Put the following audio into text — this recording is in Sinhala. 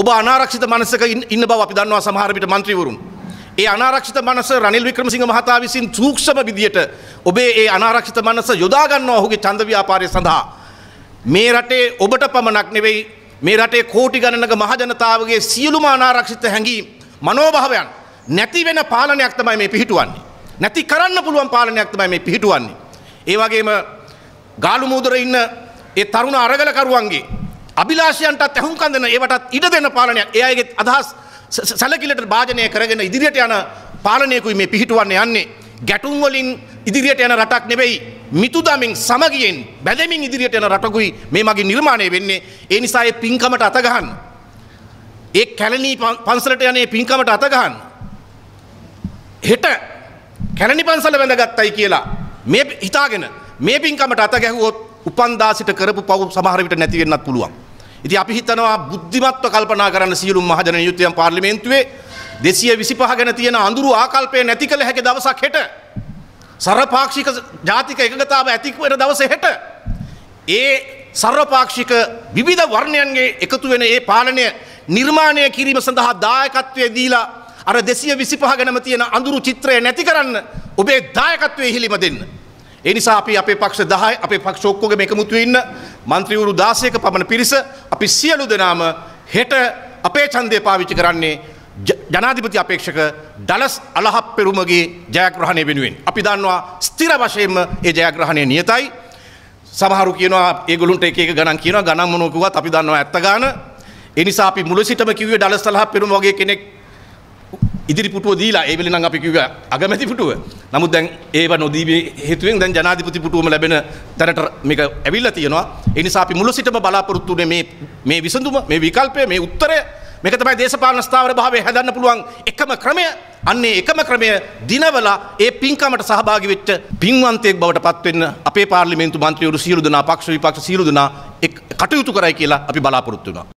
ඔබ අනාරක්ෂිත මනසක ඉන්න බව අපි දන්නවා සමහර විට മന്ത്രിවරුන්. ඒ අනාරක්ෂිත මනස රනිල් වික්‍රමසිංහ මහතා විසින් සූක්ෂම විදියට ඔබේ ඒ අනාරක්ෂිත මනස යොදා ගන්නවා ඔහුගේ ඡන්ද ව්‍යාපාරය සඳහා. මේ රටේ ඔබට පමණක් නෙවෙයි මේ රටේ කෝටි ගණනක මහජනතාවගේ සියලුම අනාරක්ෂිත හැඟීම් මනෝභාවයන් නැති වෙන පාලනයක් තමයි මේ පිහිටුවන්නේ. නැති කරන්න පුළුවන් පාලනයක් තමයි මේ පිහිටුවන්නේ. ඒ වගේම ගාලු මූදර ඉන්න ඒ තරුණ අරගලකරුවන්ගේ අභිලාෂයන්ටත් ඇහුම්කන්දන ඒවටත් ඉඩ දෙන පාලනයක් එයගේ අදහස් සැලකිලට භාජනය කරගෙන ඉදිරියට යන පාලනයකුයි මේ පිහිටුවන්න යන්නේ. ගැටුම්වලින් ඉදිරියට යන රටක් නෙවෙයි. මිතුදමින් සමගියෙන් බැදමින් ඉදිරියට යන රටකුයි මේ මගේ නිර්මාණය වෙන්නේ ඒ නිසායේ පින්කමට අතගහන්න. ඒ කැලනී පන්සලට යනේ පින්කමට අතගහන්න. හෙට කැලනි පන්සල වැඳගත්තයි කියලා මේ හිතාගෙන මේ පින්කමට අත ගැහුවොත් උපන්දාසිට කරපු පව් සමහර විට නැති වෙන්නත් පුළුවන්. ඉති අපි හිතනවා බුද්ධිමත්ව කල්පනා කරන්න සියලුම් මහජන යුතුයම් පාර්ලිමේන්තුවේ දෙසිය විසිපහ ගැන තියෙන අඳුරු ආකල්පය නැති කළ හැකි දවසක් හෙට සරපාක්ෂික ජාතික එකගතාව ඇතිකවර දවස හෙට ඒ සර්වපාක්ෂික විවිධ වර්ණයන්ගේ එකතු වෙන ඒ පාලනය නිර්මාණය කිරීම සඳහා දායකත්වය දීලා අර දෙසිය විසිපහ ගැනම තියෙන අඳුරු චිත්‍රය නැති කරන්න ඔබේ දායකත්වය හිලිම දෙන්න. එනිසා අපි අපේ පක්ෂ දහයි අපේ පක්ෂෝක්කෝගම එකමුතු ඉන්න මන්ත්‍රීවරු දාසයක පමණ පිරිස අපි සියලු දෙනාම හෙට අපේ චන්දය පාවිච්චි කරන්නේ ජනාධිපති අපේක්ෂක ඩලස් අලහප් පෙරුමගේ ජයග්‍රහණය වෙනුවෙන්. අපි දන්නවා ස්තිර වශයෙන්ම ඒ ජයග්‍රහණය නියතයි. සමහරු කියනවා ඒගොලුන්ට එක ගණන් කියනවා ගණන් මොනොකුවත් අපි දන්නවා ඇත්ත ගාන. එනිසා අපි මුල සිටම කිව්වේ ඩලස් අලහප් පෙරුම වගේ කෙනෙක් ඉදිරි පුටුව දීලා ඒ වෙලේ නම් අපි කිව්වා අගමැති පුටුව. නමුත් දැන් ඒව නොදී හේතුවෙන් දැන් ජනාධිපති පුටුවම ලැබෙන තැනට මේක ඇවිල්ලා තියෙනවා. ඒ නිසා අපි මුල සිටම බලාපොරොත්තු වෙන්නේ මේ මේ විසඳුම, මේ විකල්පය, මේ උත්තරය මේක තමයි දේශපාලන ස්ථාවර භාවය හැදන්න පුළුවන් එකම ක්‍රමය. අන්නේ එකම ක්‍රමය දිනවලා ඒ පින්කමට සහභාගී වෙච්ච පින්වන්තයෙක් බවට පත් වෙන්න අපේ පාර්ලිමේන්තු මන්ත්‍රීවරු සියලු දෙනා පක්ෂ විපක්ෂ සියලු දෙනා කටයුතු කරයි කියලා අපි බලාපොරොත්තු වෙනවා.